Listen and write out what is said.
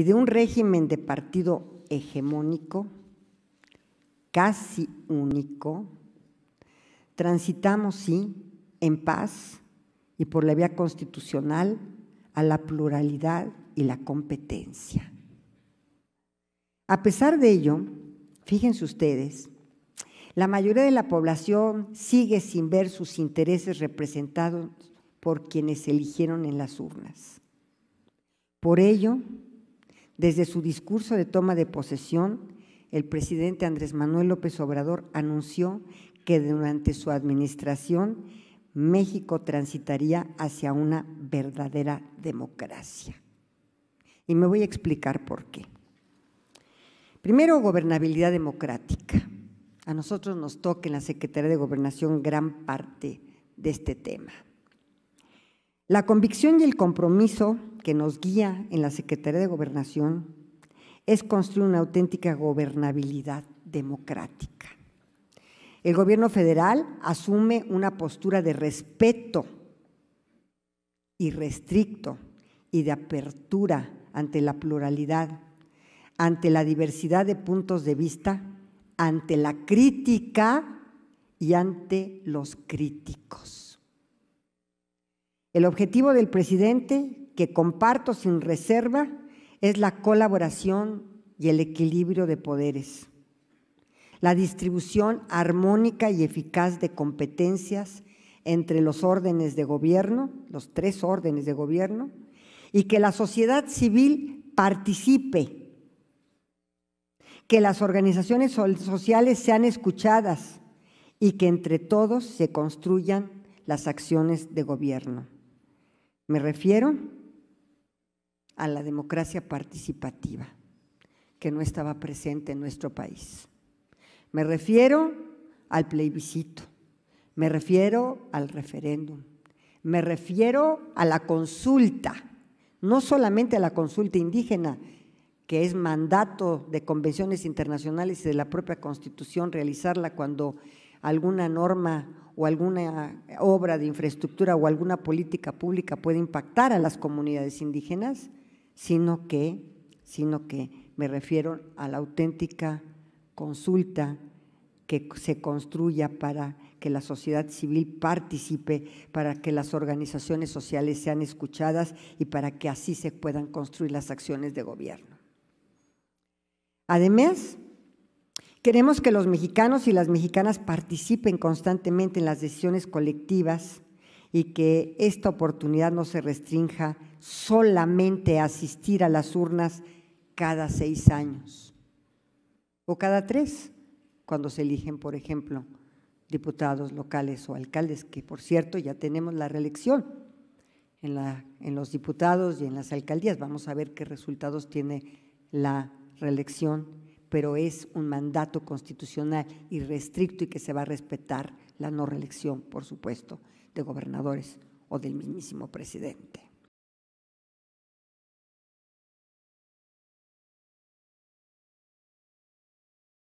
y de un régimen de partido hegemónico, casi único, transitamos, sí, en paz y por la vía constitucional a la pluralidad y la competencia. A pesar de ello, fíjense ustedes, la mayoría de la población sigue sin ver sus intereses representados por quienes eligieron en las urnas. Por ello, desde su discurso de toma de posesión, el presidente Andrés Manuel López Obrador anunció que durante su administración México transitaría hacia una verdadera democracia. Y me voy a explicar por qué. Primero, gobernabilidad democrática. A nosotros nos toca en la Secretaría de Gobernación gran parte de este tema. La convicción y el compromiso que nos guía en la Secretaría de Gobernación es construir una auténtica gobernabilidad democrática. El gobierno federal asume una postura de respeto y restricto y de apertura ante la pluralidad, ante la diversidad de puntos de vista, ante la crítica y ante los críticos. El objetivo del presidente que comparto sin reserva es la colaboración y el equilibrio de poderes, la distribución armónica y eficaz de competencias entre los órdenes de gobierno, los tres órdenes de gobierno, y que la sociedad civil participe, que las organizaciones sociales sean escuchadas y que entre todos se construyan las acciones de gobierno. Me refiero a la democracia participativa, que no estaba presente en nuestro país. Me refiero al plebiscito, me refiero al referéndum, me refiero a la consulta, no solamente a la consulta indígena, que es mandato de convenciones internacionales y de la propia Constitución realizarla cuando alguna norma o alguna obra de infraestructura o alguna política pública puede impactar a las comunidades indígenas, sino que, sino que me refiero a la auténtica consulta que se construya para que la sociedad civil participe, para que las organizaciones sociales sean escuchadas y para que así se puedan construir las acciones de gobierno. Además, queremos que los mexicanos y las mexicanas participen constantemente en las decisiones colectivas y que esta oportunidad no se restrinja solamente asistir a las urnas cada seis años o cada tres, cuando se eligen, por ejemplo, diputados locales o alcaldes, que por cierto ya tenemos la reelección en, la, en los diputados y en las alcaldías. Vamos a ver qué resultados tiene la reelección, pero es un mandato constitucional y restricto y que se va a respetar la no reelección, por supuesto, de gobernadores o del mismísimo presidente.